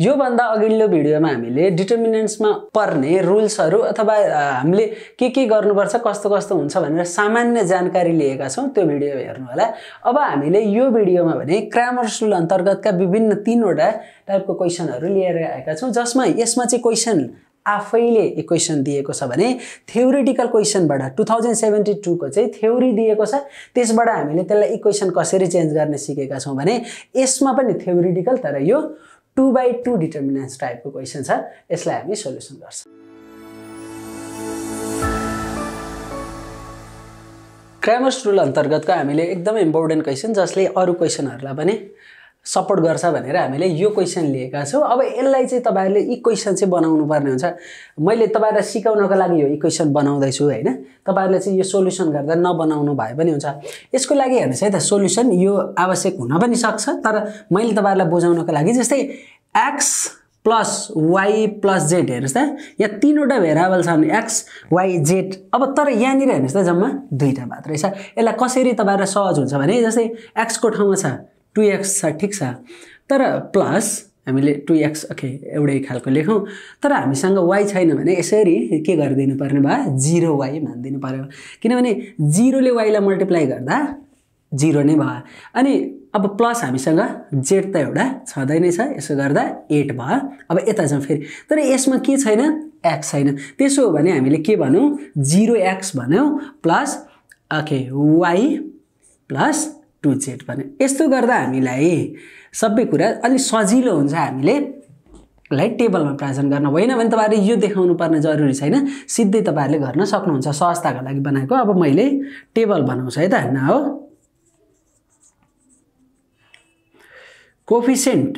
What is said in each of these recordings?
योभन्दा अघिल्लो भिडियोमा हामीले डिटर्मिनेन्ट्समा पर्ने रुल्सहरू अथवा हामीले के के गर्नुपर्छ कस्तो कस्तो हुन्छ भनेर सामान्य जानकारी लिएका छौँ त्यो भिडियो हेर्नु होला अब हामीले यो भिडियोमा भने क्रामर्स रुल अन्तर्गतका विभिन्न तिनवटा टाइपको क्वेसनहरू लिएर आएका छौँ जसमा यसमा चाहिँ क्वेसन आफैले इक्वेसन दिएको छ भने थ्योरिटिकल क्वेसनबाट टु थाउजन्ड सेभेन्टी टूको चाहिँ थ्योरी दिएको छ त्यसबाट हामीले त्यसलाई इक्वेसन कसरी चेन्ज गर्ने सिकेका छौँ भने यसमा पनि थ्योरिटिकल तर यो टु बाई टू डिटर्मिनेन्स टाइपको क्वेसन छ यसलाई हामी सोल्युसन गर्छौँ क्रामर्स रुल अन्तर्गतको हामीले एकदमै इम्पोर्टेन्ट क्वेसन जसले अरू क्वेसनहरूलाई पनि सपोर्ट गर्छ भनेर हामीले यो क्वेसन लिएका छौँ अब यसलाई चाहिँ तपाईँहरूले इक्वेसन चाहिँ बनाउनु पर्ने हुन्छ मैले तपाईँहरूलाई सिकाउनको लागि यो इक्वेसन बनाउँदैछु होइन तपाईँहरूले चाहिँ यो सोल्युसन गर्दा नबनाउनु भए पनि हुन्छ यसको लागि हेर्नुहोस् है त सोल्युसन यो आवश्यक हुन पनि सक्छ तर मैले तपाईँहरूलाई बुझाउनको लागि जस्तै X plus Y plus Z हेर्नुहोस् त यहाँ तिनवटा भेराबल छन् एक्स वाइ जेड अब तर यहाँनिर हेर्नुहोस् त जम्मा दुईवटा मात्रै छ यसलाई कसरी तपाईँहरूलाई सहज हुन्छ भने जस्तै एक्सको ठाउँमा छ टु एक्स छ ठिक छ तर प्लस हामीले टु एक्स ओके एउटै खालको लेखौँ तर हामीसँग वाइ छैन भने यसरी के गरिदिनु पर्ने भयो जिरो वाइ मानिदिनु पऱ्यो किनभने जिरोले वाइलाई मल्टिप्लाई गर्दा जिरो नै भयो अनि अब प्लस हामीसँग जेड त एउटा छँदै नै छ यसो गर्दा एट भयो अब यता जाउँ फेरि तर यसमा के छैन एक्स छैन त्यसो हो भने हामीले के भनौँ जिरो एक्स भन्यौँ plus okay y plus two z भने यस्तो गर्दा हामीलाई सबै कुरा अलिक सजिलो हुन्छ हामीले लाई टेबलमा प्रेजेन्ट गर्न होइन भने तपाईँहरूले यो देखाउनु पर्ने जरुरी छैन सिधै तपाईँहरूले गर्न सक्नुहुन्छ सहजताको लागि बनाएको अब मैले टेबल बनाउँछु है त होइन हो कोफिसेन्ट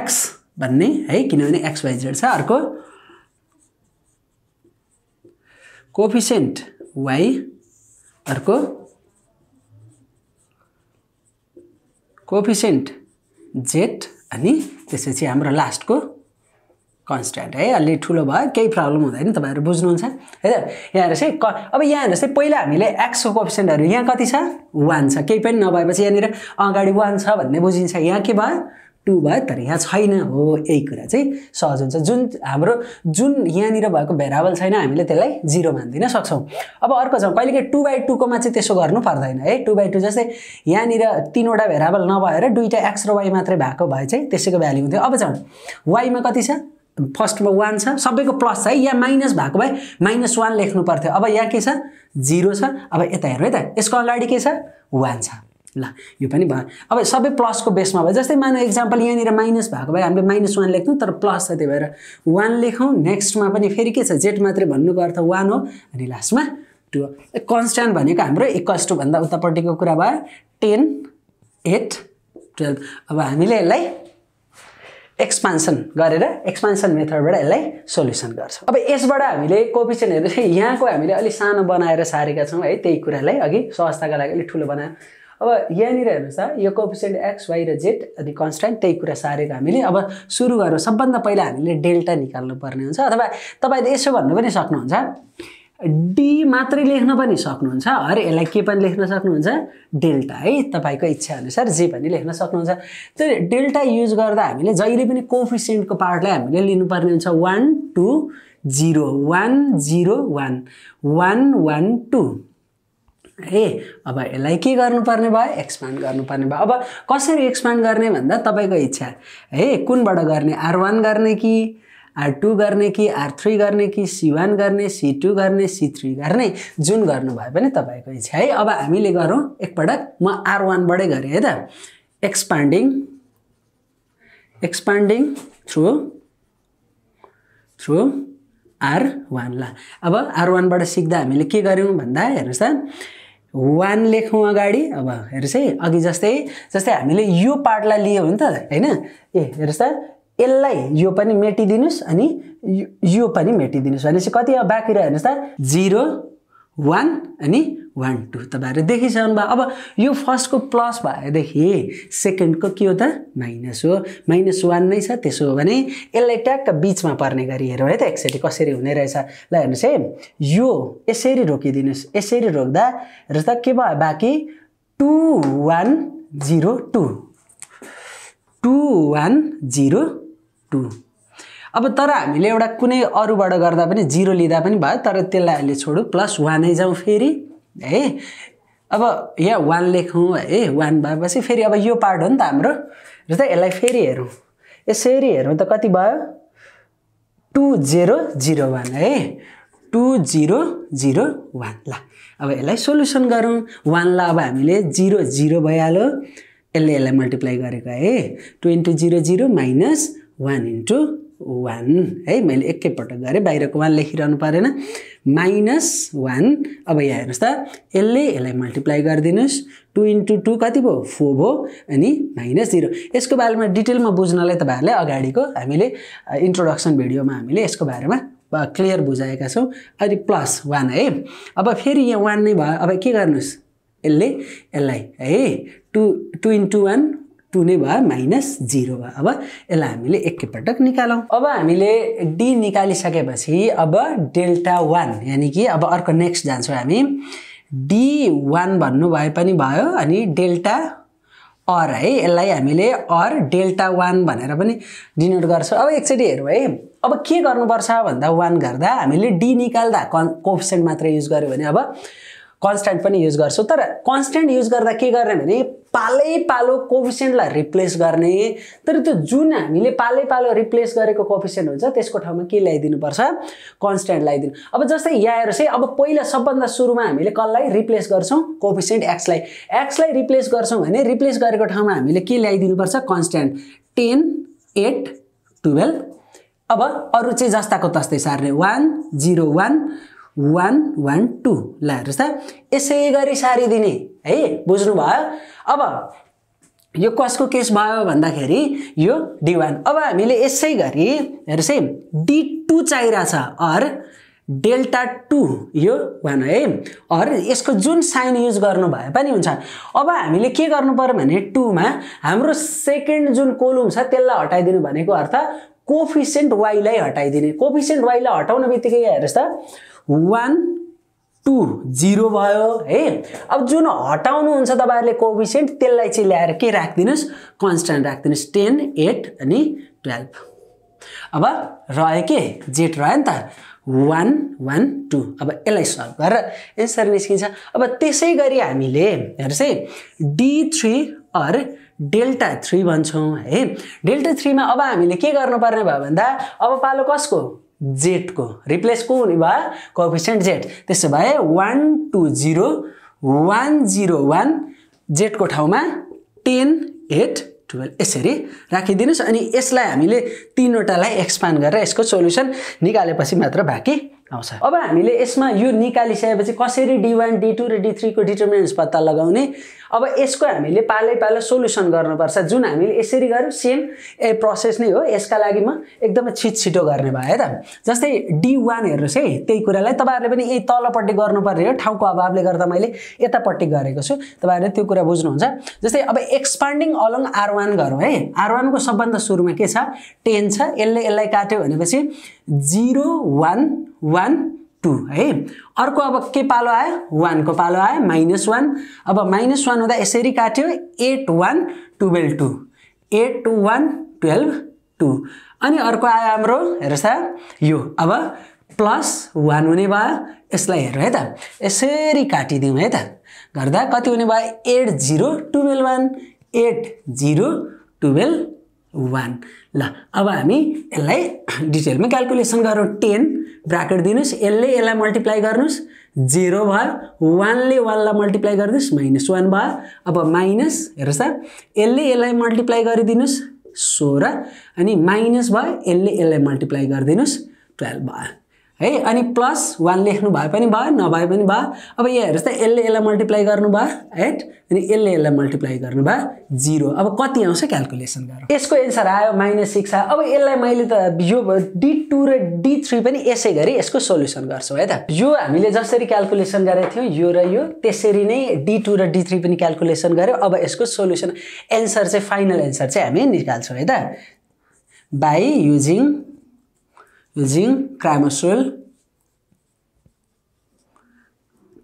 एक्स भन्ने है किनभने एक्स वाइजेड छ अर्को कोफिसेन्ट वाइ अर्को कोफिसियन्ट जेट अनि त्यसपछि हाम्रो लास्टको कन्सट्यान्ट है अलि ठुलो भयो केही प्रब्लम हुँदैन तपाईँहरू बुझ्नुहुन्छ है त यहाँ चाहिँ क अब यहाँ हेर्नुहोस् है पहिला हामीले एक्सको कोफिसेन्टहरू यहाँ कति छ वान छ केही पनि नभएपछि यहाँनिर अगाडि वान छ भन्ने बुझिन्छ यहाँ के भयो टु भयो तर यहाँ छैन हो यही कुरा चाहिँ सहज हुन्छ जुन हाम्रो जुन यहाँनिर भएको भेराबल छैन हामीले त्यसलाई जिरो मानिदिन सक्छौँ अब अर्को छ कहिलेकाहीँ टु बाई टूकोमा चाहिँ त्यसो गर्नु पर्दैन है टु बाई टू जस्तै यहाँनिर तिनवटा भेराबल नभएर दुईवटा एक्स र वाइ मात्रै भएको भए चाहिँ त्यसैको भ्याल्यु हुन्थ्यो अब झन् वाइमा कति छ फर्स्टमा वान छ सबैको प्लस छ है यहाँ माइनस भएको भए माइनस वान लेख्नु पर्थ्यो अब यहाँ के छ जिरो छ अब यता हेर्नु है त यसको अगाडि के छ वान छ ल यो पनि भयो अब सबै प्लसको बेसमा भयो जस्तै मानव इक्जाम्पल यहाँनिर माइनस भएको भए हामीले माइनस वान लेख्थ्यौँ तर प्लस छ त्यही भएर वान लेखौँ नेक्स्टमा पनि फेरि के छ जेट मात्रै भन्नुको अर्थ वान हो अनि लास्टमा टु हो कन्सट्यान्ट भनेको हाम्रो इक्वस टूभन्दा उतापट्टिको कुरा भयो टेन एट टुवेल्भ अब हामीले यसलाई एक्सपान्सन गरेर एक्सपान्सन मेथडबाट यसलाई सोल्युसन गर्छौँ अब यसबाट हामीले कोपिसनहरू चाहिँ यहाँको हामीले अलिक सानो बनाएर सारेका छौँ है त्यही कुरालाई अघि सहजताको लागि अलिक ठुलो बनायो अब यहाँनिर हेर्नुहोस् त यो कोफिसियन्ट एक्स वाइ र जेड अनि कन्सटेन्ट त्यही कुरा सारेको हामीले अब सुरु गरौँ सबभन्दा पहिला हामीले डेल्टा निकाल्नुपर्ने हुन्छ अथवा तपाईँले यसो भन्नु पनि सक्नुहुन्छ डी मात्रै लेख्न पनि सक्नुहुन्छ अरे यसलाई के पनि लेख्न सक्नुहुन्छ डेल्टा है तपाईँको इच्छाअनुसार जे पनि लेख्न सक्नुहुन्छ त्यो डेल्टा युज गर्दा हामीले जहिले पनि कोफिसियन्टको पार्टलाई हामीले लिनुपर्ने हुन्छ one two zero one zero one one one two है अब यसलाई के गर्नुपर्ने भयो एक्सप्यान्ड गर्नुपर्ने भयो अब कसरी एक्सप्यान्ड गर्ने भन्दा तपाईँको इच्छा है कुनबाट गर्ने आर वान गर्ने कि आर टू गर्ने कि आर थ्री गर्ने कि सी वान गर्ने सी टू गर्ने सी थ्री गर्ने जुन गर्नु गर्नुभयो पनि तपाईँको इच्छा है अब हामीले गरौँ एकपटक म आर वानबाटै गरेँ है त expanding expanding through through R one ल अब आर वानबाट सिक्दा हामीले के गऱ्यौँ भन्दा हेर्नुहोस् त वान लेखौँ अगाडि अब हेर्नुहोस् है अघि जस्तै जस्तै हामीले यो पार्टलाई लियो भने त होइन ए हेर्नुहोस् त यसलाई यो पनि मेटिदिनुहोस् अनि यो पनि मेटिदिनुहोस् भनेपछि कति अब बाँकी रह्यो हेर्नुहोस् त जिरो वान अनि वान टू तपाईँहरू देखिसक्नु भयो अब यो फर्स्टको प्लस भएदेखि सेकेन्डको के हो त माइनस हो माइनस वान नै छ त्यसो हो भने यसलाई ट्याक्क बिचमा पर्ने गरी हेरौँ है त एकचोटि कसरी हुने रहेछ ल हेर्नुहोस् है यो यसरी रोकिदिनुहोस् यसरी रोक्दा र त के भयो बाँकी two one zero two two one zero two अब तर हामीले एउटा कुनै अरूबाट गर्दा पनि जिरो लिँदा पनि भयो तर त्यसलाई अहिले छोडौँ प्लस वानै जाउँ फेरि है अब यहाँ वान लेखौँ है वान भएपछि फेरि अब यो पार्ट हो नि त हाम्रो जस्तै यसलाई फेरि हेरौँ यसरी हेरौँ त कति भयो टु जेरो जिरो वान है टु जिरो जिरो वान ल अब यसलाई सोल्युसन गरौँ वानलाई अब हामीले जिरो जिरो भइहाल्यो यसले यसलाई मल्टिप्लाई गरेको है two into zero zero minus one into one है मैले एकैपटक गरेँ बाहिरको वान लेखिरहनु परेन माइनस वान अब यहाँ हेर्नुहोस् त यसले यसलाई मल्टिप्लाई गरिदिनुहोस् टु इन्टु टू कति भयो फोर भयो अनि माइनस जिरो यसको बारेमा डिटेलमा बुझ्नलाई तपाईँहरूलाई अगाडिको हामीले इन्ट्रोडक्सन भिडियोमा हामीले यसको बारेमा क्लियर बुझाएका छौँ अनि प्लस वान है अब फेरि यहाँ वान नै भयो अब के गर्नुहोस् यसले यसलाई है two two into one two नै भयो माइनस जिरो भयो अब यसलाई हामीले एकैपटक निकालौँ अब हामीले डी निकालिसकेपछि अब डेल्टा वान यानि कि अब अर्को नेक्स्ट जान्छौँ हामी डी वान भए पनि भयो अनि डेल्टा अर है यसलाई हामीले अर डेल्टा वान भनेर पनि डिनोट गर्छौँ अब एकचोटि हेरौँ है अब के गर्नुपर्छ भन्दा वान गर्दा हामीले डी निकाल्दा कन् कोप्सेन्ट मात्र युज गर्यो भने अब कन्सट्यान्ट पनि युज गर्छु तर कन्सट्यान्ट युज गर्दा के गर्ने भने पालै पालो कोफिसियन्टलाई रिप्लेस गर्ने तर त्यो जुन हामीले पालै पालो रिप्लेस गरेको कोफिसियन्ट हुन्छ त्यसको ठाउँमा के ल्याइदिनुपर्छ कन्सट्यान्ट ल्याइदिनु अब जस्तै यहाँ चाहिँ अब पहिला सबभन्दा सुरुमा हामीले कसलाई रिप्लेस गर्छौँ कोफिसियन्ट एक्सलाई एक्सलाई रिप्लेस गर्छौँ भने रिप्लेस गरेको ठाउँमा हामीले के ल्याइदिनुपर्छ कन्सट्यान्ट टेन एट टुवेल्भ अब अरू चाहिँ जस्ताको तस्तै सार्ने one zero one one one two ल हेर्नुहोस् त यसै गरी सारिदिने है बुझ्नुभयो अब यो कसको केस भयो भन्दाखेरि यो डी वान अब हामीले यसै गरी हेर्नुहोस् है डी टू चाहिरहेछ अर डेल्टा टू यो वान है अर यसको जुन साइन युज गर्नु भए पनि हुन्छ अब हामीले के गर्नु पऱ्यो भने टूमा हाम्रो सेकेन्ड जुन कोलुम छ त्यसलाई हटाइदिनु भनेको अर्थ कोफिसियन्ट वाइलाई हटाइदिने कोफिसियन्ट वाइलाई हटाउन बित्तिकै हेर्नुहोस् त वान टू जिरो भयो है अब जुन हटाउनुहुन्छ तपाईँहरूले कोभिसेन्ट त्यसलाई चाहिँ ल्याएर के राखिदिनुहोस् कन्सट्यान्ट राखिदिनुहोस् टेन एट अनि टुवेल्भ अब रह्यो के जेट रह्यो नि त वान वान टू अब यसलाई सल्भ गरेर एन्सर निस्किन्छ अब त्यसै गरी हामीले हेर्नुहोस् है D three or delta three भन्छौँ है डेल्टा थ्रीमा अब हामीले के गर्नुपर्ने भयो भन्दा अब पालो कसको जेटको रिप्लेस को हुने भयो कोफिसियन्ट जेड त्यसो भए one two zero one zero one जेडको ठाउँमा टेन एट टुवेल्भ यसरी राखिदिनुहोस् अनि यसलाई हामीले तिनवटालाई एक्सपान्ड गरेर यसको सोल्युसन निकालेपछि मात्र बाँकी आउँछ अब हामीले यसमा यो निकालिसकेपछि कसरी डी वान डी टू र डी थ्रीको डिटर्मिनेन्स पत्ता लगाउने अब यसको हामीले पालै पालो सोल्युसन गर्नुपर्छ जुन हामीले यसरी गऱ्यौँ सेम ए प्रोसेस नै हो यसका लागि म एकदमै छिट छिटो गर्ने भयो है त जस्तै डी वान हेर्नुहोस् है त्यही कुरालाई तपाईँहरूले पनि यही तलपट्टि गर्नुपर्ने हो ठाउँको अभावले गर्दा मैले यतापट्टि गरेको छु तपाईँहरूले त्यो कुरा बुझ्नुहुन्छ जस्तै अब एक्सपान्डिङ अलङ आर वान गरौँ है आर वानको सबभन्दा सुरुमा के छ टेन छ यसले यसलाई काट्यो भनेपछि जिरो वान वान टू है अर्को अब के पालो आयो वानको पालो आयो माइनस वान अब माइनस वान हुँदा यसरी काट्यो eight one twelve two eight two one twelve two अनि अर्को आयो हाम्रो हेर्नुहोस् त यो अब प्लस वान हुने भयो यसलाई हेरौँ है त यसरी काटिदिउँ है त गर्दा कति हुने भयो eight zero twelve one eight zero twelve one ल अब हामी यसलाई डिटेलमा क्यालकुलेसन गरौँ टेन ब्राकेट दिनुहोस् यसले यसलाई मल्टिप्लाई गर्नुहोस् जेरो भयो वानले वानलाई मल्टिप्लाई गरिदिनुहोस् माइनस वान भयो अब माइनस हेर्नुहोस् त यसले यसलाई मल्टिप्लाई गरिदिनुहोस् सोह्र अनि माइनस भयो यसले यसलाई मल्टिप्लाई गरिदिनुहोस् टुवेल्भ भयो है अनि प्लस वान लेख्नु भए पनि भयो नभए पनि भयो अब यहाँ हेर्नुहोस् त यसले यसलाई मल्टिप्लाई गर्नु गर्नुभयो राइट अनि यसले यसलाई मल्टिप्लाई गर्नु गर्नुभयो जिरो अब कति आउँछ क्यालकुलेसन गरेर यसको एन्सर आयो माइनस सिक्स आयो अब यसलाई मैले त यो डी टू र डी थ्री पनि यसै गरी यसको सोल्युसन गर्छु है त यो हामीले जसरी क्यालकुलेसन गरेको थियौँ यो र यो त्यसरी नै डी टू र डी थ्री पनि क्यालकुलेसन गऱ्यो अब यसको सोल्युसन एन्सर चाहिँ फाइनल एन्सर चाहिँ हामी निकाल्छौँ है त by using using Cramer's rule.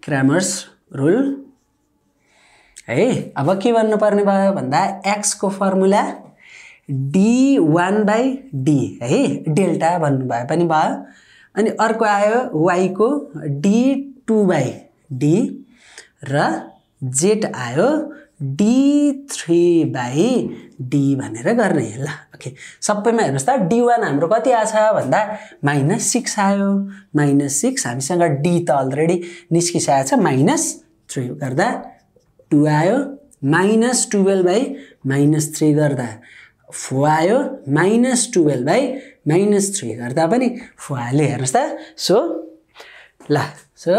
Cramer's rule है अब के भन्नुपर्ने भयो भन्दा एक्सको formula D one by D है डेल्टा भन्नुभए पनि भयो अनि अर्को आयो वाइको डी टू बाई डी र जेड आयो डी थ्री बाई डी भनेर गर्ने ल ओके सबैमा हेर्नुहोस् त डी वान हाम्रो कति आएछ भन्दा माइनस सिक्स आयो माइनस सिक्स हामीसँग डी त अलरेडी निस्किसकेको छ माइनस थ्री गर्दा टु आयो minus twelve by minus three गर्दा फोर आयो minus twelve by minus three गर्दा पनि फोर आयो हेर्नुहोस् त सो ल so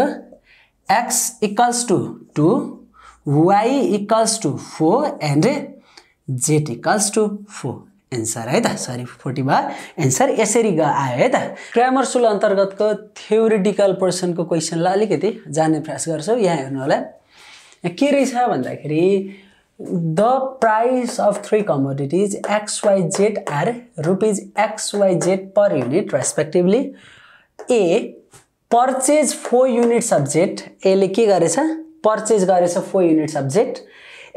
x equals to two y equals to four and z equals to four answer है त सरी फोर्टी भयो एन्सर यसरी ग आयो है त क्रामर सुल अन्तर्गतको थ्योरिटिकल पोर्सनको क्वेसनलाई अलिकति जान्ने प्रयास गर्छौँ यहाँ हेर्नु होला के रहेछ भन्दाखेरि the price of three commodities x y z are rupees x y z per unit respectively A purchase four unit subject यसले के गरेछ पर्चेज गरेछ four units of z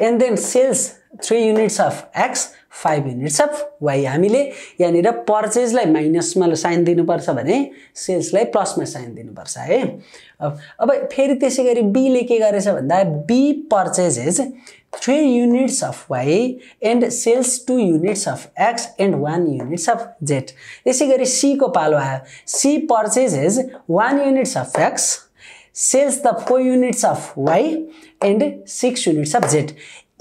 and then sells three units of x five units of y हामीले यहाँनिर पर्चेजलाई माइनसमा sign दिनुपर्छ भने सेल्सलाई प्लसमा sign दिनुपर्छ है अब अब फेरि त्यसै गरी बीले के गरेछ भन्दा B purchase is three units of y and sells two units of x and one units of z त्यसै गरी सीको पालो आयो C purchase is one units of x sells the four units of y and six units of z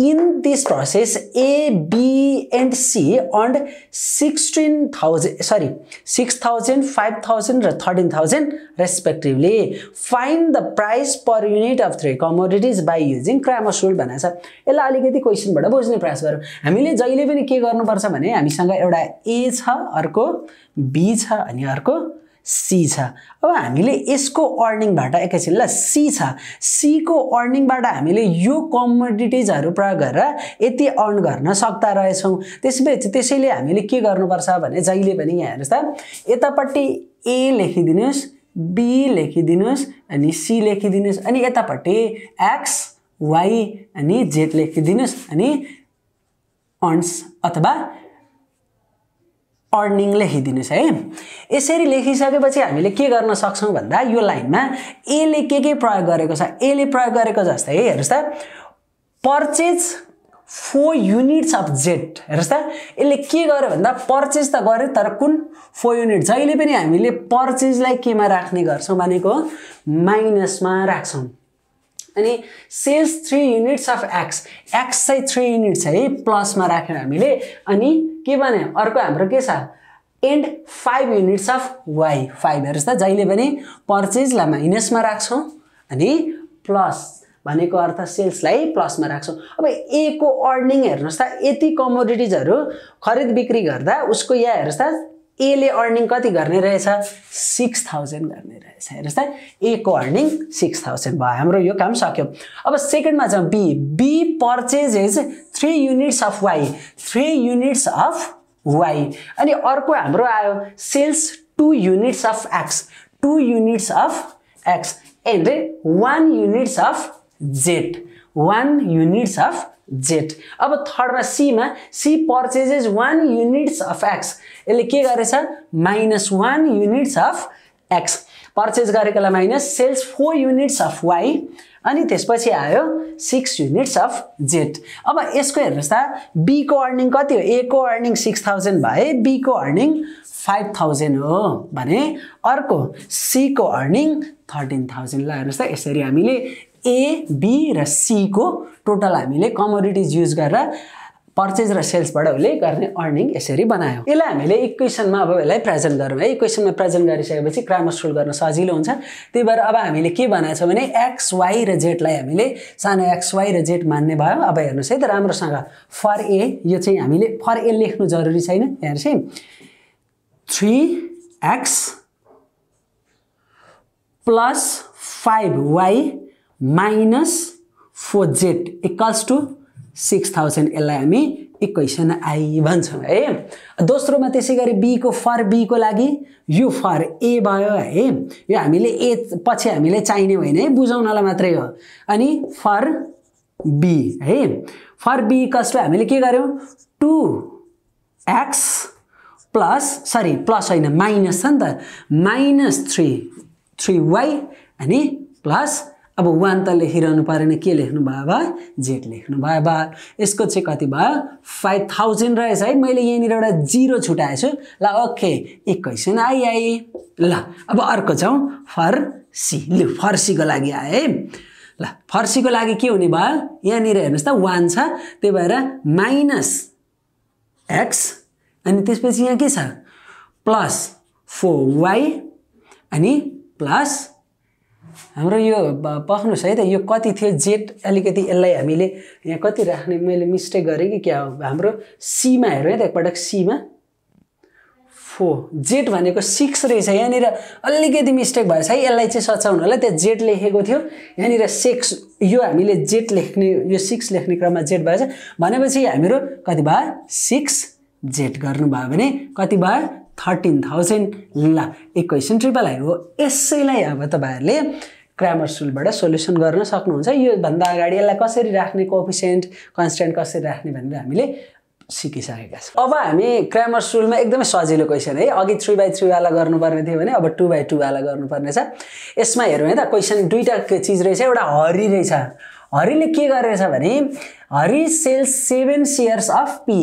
in this process A B and C earned sixteen thousand sorry six thousand five thousand र thirteen thousand respectively find the price per unit of three commodities by using Cramer's rule भनेर छ यसलाई अलिकति क्वेसनबाट बुझ्ने प्रयास गरौँ हामीले जहिले पनि के गर्नुपर्छ भने हामीसँग एउटा ए छ अर्को बी छ अनि अर्को सी छ अब हामीले यसको अर्निङबाट एकैछिन ल सी छ सीको अर्निङबाट हामीले यो कमोडिटिजहरू प्रयोग गरेर यति अर्न गर्न सक्दा रहेछौँ त्यसपछि त्यसैले हामीले के गर्नुपर्छ भने जहिले पनि यहाँ हेर्नुहोस् त यतापट्टि ए लेखिदिनुहोस् बी लेखिदिनुहोस् अनि सी लेखिदिनुहोस् अनि यतापट्टि एक्स वाई अनि जेड लेखिदिनुहोस् अनि अन्स अथवा अर्निङ लेखिदिनुहोस् है यसरी लेखिसकेपछि हामीले के गर्न सक्छौँ भन्दा यो लाइनमा एले के के प्रयोग गरेको छ एले प्रयोग गरेको जस्तै हेर्नुहोस् त purchase four units of z हेर्नुहोस् त यसले के गर्यो भन्दा पर्चेज त गर्यो तर कुन फोर युनिट जहिले पनि हामीले पर्चेजलाई केमा राख्ने गर्छौँ भनेको माइनसमा राख्छौँ अनि sells three units of x x चाहिँ थ्री युनिट्स है प्लसमा राख्यौँ हामीले अनि के भने अर्को हाम्रो के छ and five units of y five हेर्नुहोस् त जहिले पनि पर्चेजलाई माइनसमा राख्छौँ अनि प्लस भनेको अर्थ सेल्सलाई प्लसमा राख्छौँ अब ए को अर्निङ हेर्नुहोस् त यति कमोडिटिजहरू खरिद बिक्री गर्दा उसको यहाँ हेर्नुहोस् त एले अर्निङ कति गर्ने रहेछ सिक्स थाउजन्ड गर्ने रहेछ हेर्नुहोस् त एको अर्निङ सिक्स थाउजन्ड भयो हाम्रो यो काम सक्यो अब सेकेन्डमा जाउँ B B purchase is three units of y three units of y अनि अर्को हाम्रो आयो sells two units of x two units of x and one units of z one units of z अब थर्डमा सीमा C purchases one units of x यसले के गरेछ minus one units of x purchase गरेकोलाई minus sells four units of y अनि त्यसपछि आयो सिक्स युनिट्स अफ जेड अब यसको हेर्नुहोस् त बीको अर्निङ कति हो ए को अर्निङ सिक्स थाउजन्ड भए बीको अर्निङ फाइभ थाउजन्ड हो भने अर्को सीको अर्निङ थर्टिन थाउजन्ड ल हेर्नुहोस् त यसरी हामीले ए बी र सीको टोटल हामीले कमोडिटिज युज गरेर पर्चेज र सेल्सबाट उसले गर्ने अर्निङ यसरी बनायो यसलाई हामीले इक्वेसनमा अब यसलाई प्रेजेन्ट गरौँ है इक्वेसनमा प्रेजेन्ट गरिसकेपछि क्रामर गर्न सजिलो हुन्छ त्यही भएर अब हामीले के बनाएको छ भने एक्स वाई र जेडलाई हामीले सानो एक्स वाई र जेड मान्ने भयो अब हेर्नुहोस् है त राम्रोसँग फर ए यो चाहिँ हामीले फर ए लेख्नु जरुरी छैन यहाँ चाहिँ three x plus five y minus four z equals to six thousand यसलाई हामी इक्वेसन आई भन्छौँ है दोस्रोमा त्यसै गरी बीको फर बीको लागि यो फर ए भयो है यो हामीले ए पछि हामीले चाहिने होइन है बुझाउनलाई मात्रै हो अनि फर बी है फर बी कस्ट हामीले के गर्यौँ two x plus sorry plus होइन माइनस छ नि त माइनस थ्री थ्री वाई अनि प्लस अब वान त लेखिरहनु परेन के लेख्नु भयो बा जेड लेख्नु भयो बा यसको चाहिँ कति भयो फाइभ थाउजन्ड रहेछ है मैले यहाँनिर एउटा जिरो छुट्याएछु ल ओके इक्वेसन आइआएँ ल अब अर्को छौँ फर्सी लु फर्सीको लागि आए है ल फर्सीको लागि के हुने भयो यहाँनिर हेर्नुहोस् त वान छ त्यही भएर माइनस एक्स अनि त्यसपछि यहाँ के छ प्लस फोर वाई अनि प्लस हाम्रो यो पख्नुहोस् है त यो कति थियो जेट अलिकति यसलाई हामीले यहाँ कति राख्ने मैले मिस्टेक गरेँ कि क्या हो हाम्रो सीमा हेरौँ है त एकपटक सीमा फोर जेट भनेको सिक्स रहेछ यहाँनिर अलिकति मिस्टेक भएछ है यसलाई चाहिँ सचाउनु होला त्यहाँ जेट लेखेको थियो यहाँनिर सिक्स यो हामीले जेट लेख्ने यो सिक्स लेख्ने क्रममा जेट भएछ भनेपछि हामीहरू कति भयो सिक्स जेट गर्नुभयो भने कति भयो थर्टिन थाउजन्ड ल एक क्वेसन ट्रिपल आई हो यसैलाई अब तपाईँहरूले ग्रामर सुलबाट सोल्युसन गर्न सक्नुहुन्छ योभन्दा अगाडि यसलाई कसरी राख्ने कोफिसियन्ट कन्सटेन्ट कसरी राख्ने भनेर हामीले सिकिसकेका छौँ अब हामी क्रामर सुलमा एकदमै सजिलो क्वेसन है अघि थ्री बाई थ्रीवाला गर्नुपर्ने थियो भने अब टू बाई टूवाला गर्नुपर्ने छ यसमा हेऱ्यौँ है त क्वेसन दुईवटा चिज रहेछ एउटा हरि रहेछ हरिले के गरेछ भने Hari sells seven shares of P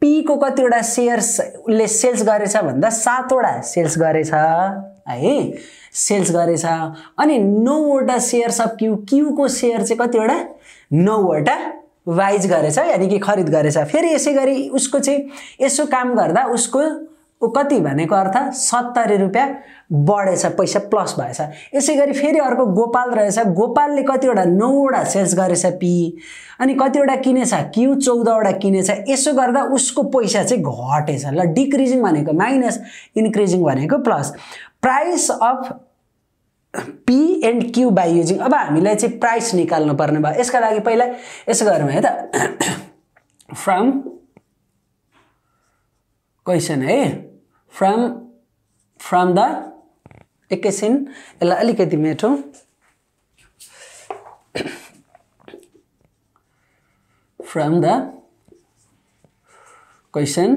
पीको कतिवटा सेयर्स उसले सेल्स गरेछ भन्दा सातवटा सेल्स गरेछ है सेल्स गरेछ अनि नौवटा सेयर्स अफ क्यु क्युको सेयर चाहिँ कतिवटा नौवटा वाइज गरेछ यानि कि खरिद गरेछ फेरि यसै गरी उसको चाहिँ यसो काम गर्दा उसको ऊ कति भनेको अर्थ सत्तरी रुपियाँ बढेछ पैसा प्लस भएछ यसै गरी फेरि अर्को गोपाल रहेछ गोपालले कतिवटा नौवटा सेल्स गरेछ पी अनि कतिवटा किनेछ क्यु चौधवटा किनेछ यसो गर्दा उसको पैसा चाहिँ घटेछ ल डिक्रिजिङ भनेको माइनस इन्क्रिजिङ भनेको plus price of P and Q by using अब हामीलाई चाहिँ प्राइस निकाल्नु पर्ने भयो यसका लागि पहिला यसो गरौँ है त फ्रम क्वेसन है फ्रम फ्रम द एकैछिन यसलाई अलिकति मेटो फ्रम द क्वेसन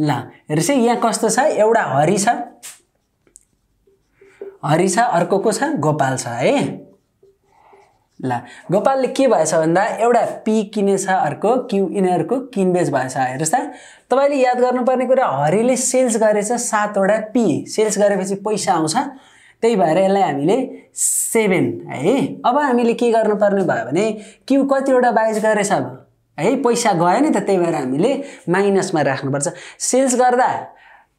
ल हेर्नुहोस् है यहाँ कस्तो छ एउटा हरि छ हरि छ अर्को को छ गोपाल छ है ल गोपालले के भएछ भन्दा एउटा पी किनेछ अर्को क्यु यिनीहरूको किनबेच भएछ हेर्नुहोस् त तपाईँले याद गर्नुपर्ने कुरा हरिले सेल्स गरेछ सातवटा पी सेल्स गरेपछि पैसा आउँछ त्यही भएर यसलाई हामीले सेभेन है अब हामीले के गर्नुपर्ने भयो भने क्यु कतिवटा बाइज गरेछ अब है पैसा गयो नि त त्यही भएर हामीले माइनसमा राख्नुपर्छ सेल्स गर्दा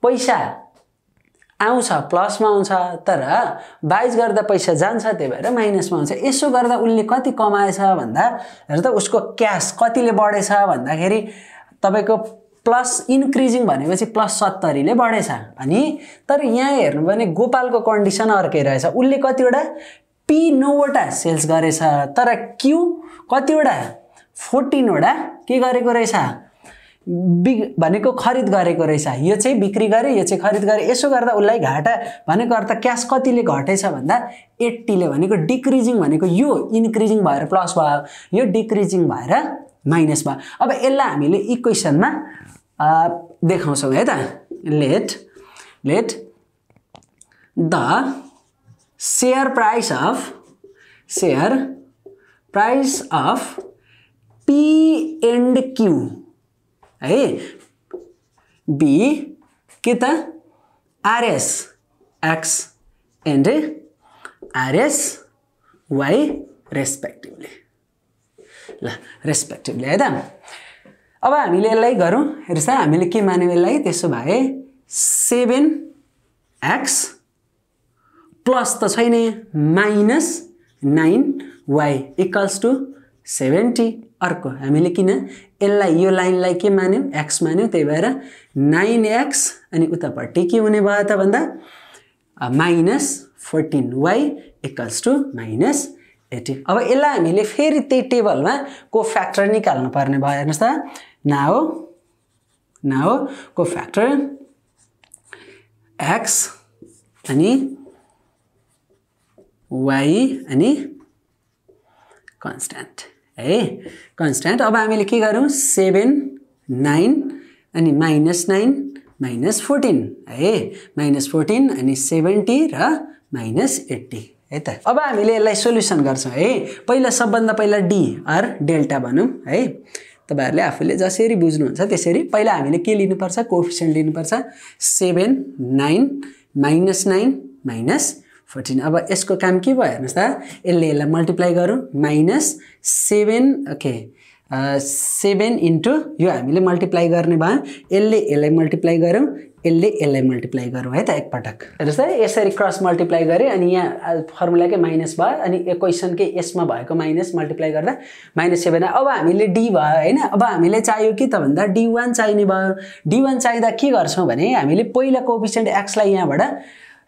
पैसा आउँछ प्लसमा आउँछ तर बाइस गर्दा पैसा जान्छ त्यही भएर माइनसमा आउँछ यसो गर्दा उसले कति कमाएछ भन्दा हेर त उसको क्यास कतिले बढेछ भन्दाखेरि तपाईँको प्लस इन्क्रिजिङ भनेपछि प्लस सत्तरीले बढेछ अनि तर यहाँ हेर्नु भने गोपालको कन्डिसन अर्कै रहेछ उसले कतिवटा पी नौवटा सेल्स गरेछ तर क्यु कतिवटा फोर्टिनवटा के गरेको रहेछ बि भनेको खरिद गरेको रहेछ यो चाहिँ बिक्री गरेँ यो चाहिँ खरिद गरेँ यसो गर्दा उसलाई घाटा भनेको अर्थ क्यास कतिले घटेछ भन्दा एट्टीले भनेको डिक्रिजिङ भनेको यो इन्क्रिजिङ भएर प्लस भयो यो डिक्रिजिङ भएर माइनस भयो अब यसलाई हामीले इक्वेसनमा देखाउँछौँ है त let let the share price of share price of P and Q है बी के त RS x and RS y respectively ल रेस्पेक्टिभली है त अब हामीले यसलाई गरौँ हेर्छ हामीले के मान्यौँ यसलाई त्यसो भए सेभेन एक्स प्लस त छैन minus nine y equals to seventy अर्को हामीले किन यसलाई यो लाइनलाई के मान्यौँ एक्स मान्यौँ त्यही भएर नाइन एक्स अनि उतापट्टि के हुने भयो त भन्दा minus fourteen y equals to minus eighty अब यसलाई हामीले फेरि त्यही टेबलमा को फ्याक्टर निकाल्नु पर्ने भयो हेर्नुहोस् त ना हो ना हो को फ्याक्टर एक्स अनि वाइ अनि कन्स्ट्यान्ट है कन्सट्यान्ट अब हामीले के गरौँ सेभेन नाइन अनि माइनस नाइन माइनस फोर्टिन है माइनस फोर्टिन अनि सेभेन्टी र माइनस एट्टी है त अब हामीले यसलाई सोल्युसन गर्छौँ है पहिला सबभन्दा पहिला डी आर डेल्टा भनौँ है तपाईँहरूले आफूले जसरी बुझ्नुहुन्छ त्यसरी पहिला हामीले के लिनुपर्छ कोफिसियन्ट लिनुपर्छ seven nine minus nine minus fourteen अब यसको काम के भयो हेर्नुहोस् त यसले यसलाई मल्टिप्लाई गरौँ minus seven okay seven into यो हामीले मल्टिप्लाई गर्ने भयो यसले यसलाई मल्टिप्लाई गरौँ यसले यसलाई मल्टिप्लाई गरौँ है त एकपटक हेर्नुहोस् त यसरी क्रस मल्टिप्लाई गरेँ अनि यहाँ फर्मुलाकै माइनस भयो अनि क्वेसनकै यसमा भएको माइनस मल्टिप्लाई गर्दा माइनस सेभेन अब हामीले डी भयो होइन अब हामीले चाहियो कि त भन्दा डी वान चाहिने भयो डी वान चाहिँदा के गर्छौँ भने हामीले पहिला कोपिसेन्ट एक्सलाई यहाँबाट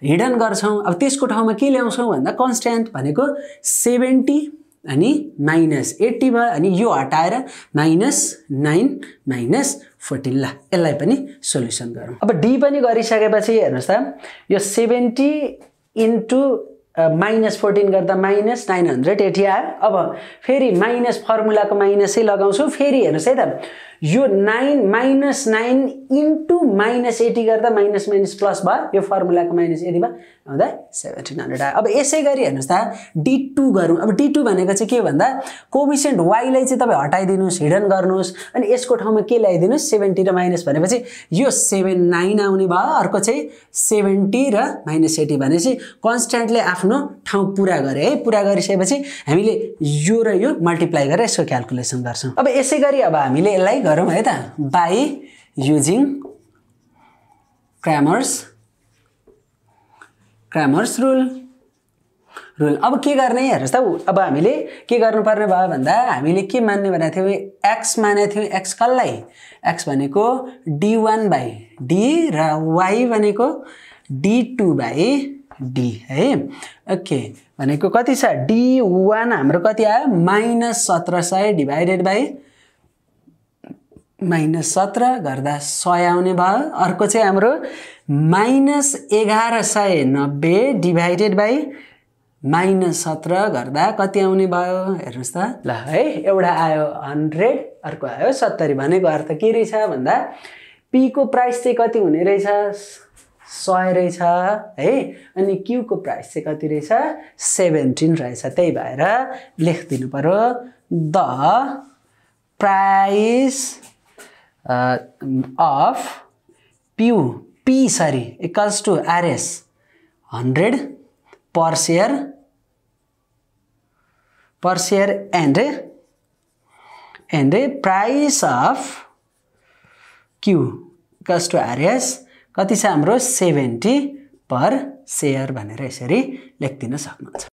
हिडन गर्छौँ अब त्यसको ठाउँमा के ल्याउँछौँ भन्दा कन्सट्यान्ट भनेको सेभेन्टी अनि माइनस एट्टी भयो अनि यो हटाएर माइनस नाइन माइनस फोर्टिन ल यसलाई पनि सोल्युसन गरौँ अब डी पनि गरिसकेपछि हेर्नुहोस् त यो सेभेन्टी इन्टु माइनस फोर्टिन गर्दा माइनस नाइन हन्ड्रेड एटी आयो अब फेरि माइनस फर्मुलाको माइनसै लगाउँछु फेरि हेर्नुहोस् है त यो nine minus nine into minus eighty गर्दा माइनस माइनस प्लस भयो यो फर्मुलाको माइनस एटीमा भयो आउँदा सेभेन्टिन हन्ड्रेड आयो अब यसै गरी हेर्नुहोस् त डी टू गरौँ अब डी टू भनेको चाहिँ के भन्दा कोभिसेन्ट वाइलाई चाहिँ तपाईँ हटाइदिनुहोस् हिडन गर्नुहोस् अनि यसको ठाउँमा के ल्याइदिनुहोस् सेभेन्टी र माइनस भनेपछि यो सेभेन नाइन आउने भयो अर्को चाहिँ सेभेन्टी र माइनस एटी भनेपछि कन्सटेन्टले आफ्नो ठाउँ पुरा गरे है पुरा गरिसकेपछि हामीले यो र यो मल्टिप्लाई गरेर यसको क्यालकुलेसन गर्छौँ अब यसै गरी अब हामीले यसलाई गरौँ है त by using Cramer's Cramer's rule rule अब के गर्ने हेर्नुहोस् त अब हामीले के गर्नुपर्ने भयो भन्दा हामीले के मान्ने भनेको थियौँ एक्स मानेको थियौँ एक्स कसलाई एक्स भनेको डी वान बाई डी र वाई भनेको डी टू बाई डी है ओके भनेको कति छ डी वान हाम्रो कति आयो माइनस सत्र सय डिभाइडेड बाई माइनस सत्र गर्दा सय आउने भयो अर्को चाहिँ हाम्रो माइनस एघार सय नब्बे डिभाइडेड बाई माइनस सत्र गर्दा कति आउने भयो हेर्नुहोस् त ल है एउटा आयो हन्ड्रेड अर्को आयो सत्तरी भनेको अर्थ के रहेछ भन्दा पीको प्राइस चाहिँ कति हुने रहेछ सय रहेछ है अनि क्युको प्राइस चाहिँ कति रहेछ सेभेन्टिन रहेछ त्यही भएर लेखिदिनु पऱ्यो द प्राइस अफ प्यु P sorry equals to RS hundred per share per share and and price of Q equals to RS कति छ हाम्रो सेभेन्टी पर सेयर भनेर यसरी लेखिदिन सक्नुहुन्छ